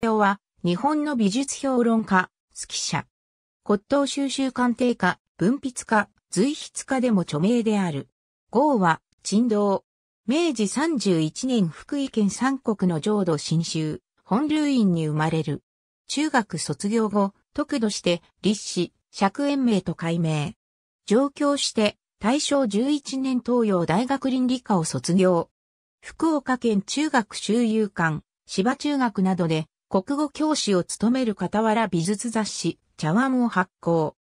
夫は、日本の美術評論家、好き者。骨董収集鑑定家、文筆家、随筆家でも著名である。豪は、珍道。明治31年福井県三国の浄土新州、本流院に生まれる。中学卒業後、特度して立志、釈延名と改名。上京して、大正11年東洋大学倫理科を卒業。福岡県中学修遊館、芝中学などで国語教師を務める傍ら美術雑誌、茶碗を発行。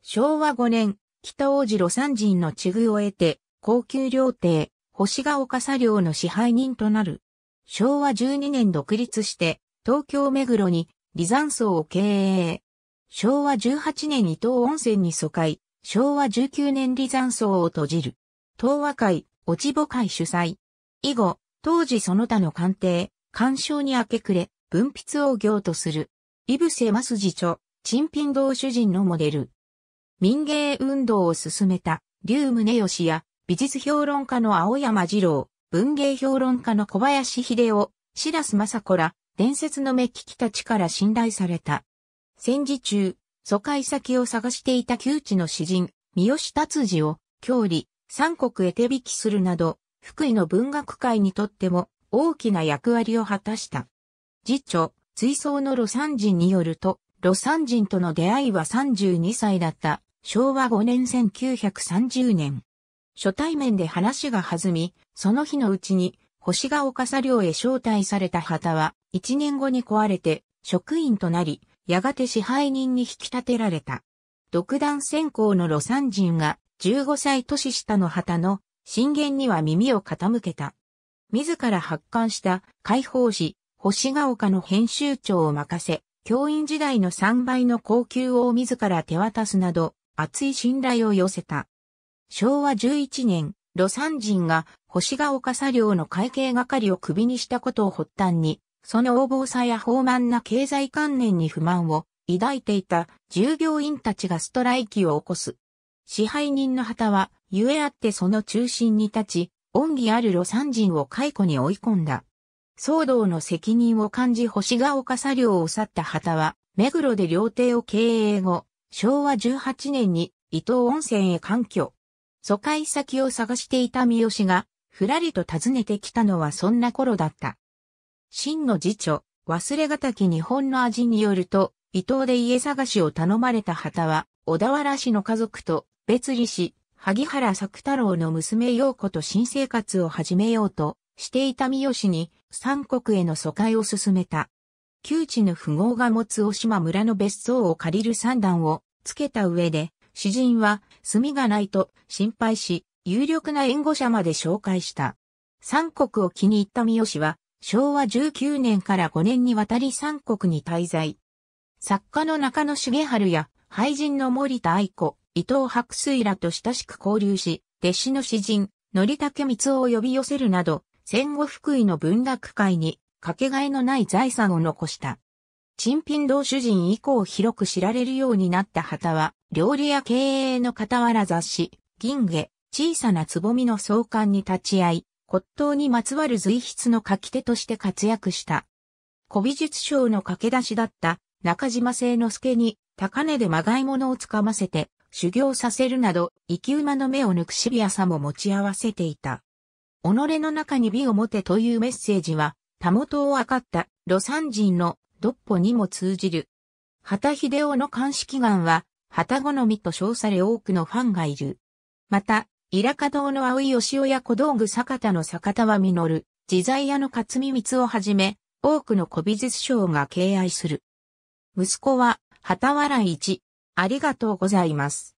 昭和5年、北王子魯山人の地遇を得て、高級料亭、星ヶ丘佐寮の支配人となる。昭和12年独立して、東京目黒に、離山荘を経営。昭和18年伊東温泉に疎開、昭和19年離山荘を閉じる。東和会、落ち穂会主催。以後、当時その他の官邸、干渉に明け暮れ、文筆を業とする。イブセ・マスジ著、陳品道主人のモデル。民芸運動を進めた、竜宗義や、美術評論家の青山二郎、文芸評論家の小林秀夫、白須政子ら、伝説の目利きたちから信頼された。戦時中、疎開先を探していた旧知の詩人、三好達治を、郷里、三国へ手引きするなど、福井の文学界にとっても大きな役割を果たした。次女、追走の魯山人によると、魯山人との出会いは32歳だった昭和5年1930年。初対面で話が弾み、その日のうちに星が丘佐業へ招待された旗は、1年後に壊れて職員となり、やがて支配人に引き立てられた。独断専攻の魯山人が15歳年下の旗の震源には耳を傾けた。自ら発刊した解放誌、星ヶ丘の編集長を任せ、教員時代の3倍の高級を自ら手渡すなど、厚い信頼を寄せた。昭和11年、魯山人が星ヶ丘作業の会計係をクビにしたことを発端に、その横暴さや豊慢な経済観念に不満を抱いていた従業員たちがストライキを起こす。支配人の旗は、ゆえあってその中心に立ち、恩義ある魯山人を解雇に追い込んだ。騒動の責任を感じ星が丘作業を去った旗は、目黒で料亭を経営後、昭和18年に伊東温泉へ環境。疎開先を探していた三好が、ふらりと訪ねてきたのはそんな頃だった。真の次書、忘れがたき日本の味によると、伊東で家探しを頼まれた旗は、小田原氏の家族と、別離し、萩原作太郎の娘陽子と新生活を始めようと、していた三好に三国への疎開を進めた。旧地の富豪が持つお島村の別荘を借りる三段をつけた上で、詩人は墨がないと心配し、有力な援護者まで紹介した。三国を気に入った三好は、昭和19年から5年にわたり三国に滞在。作家の中野重春や、俳人の森田愛子、伊藤白水らと親しく交流し、弟子の詩人、則武光を呼び寄せるなど、戦後福井の文楽界にかけがえのない財産を残した。珍品同主人以降広く知られるようになった旗は、料理や経営の傍ら雑誌、銀下、小さなつぼみの創刊に立ち会い、骨董にまつわる随筆の書き手として活躍した。古美術賞の駆け出しだった中島聖之助に高値でまがいものをつかませて修行させるなど生き馬の目を抜くシビアさも持ち合わせていた。己の中に美を持てというメッセージは、たもとを分かった魯山人の独歩にも通じる。旗秀夫の監視祈願は、旗好みと称され多くのファンがいる。また、イラカ堂の青い吉雄や小道具坂田の坂田は実、る、自在屋の勝見光をはじめ、多くの古美術賞が敬愛する。息子は、旗笑い一、ありがとうございます。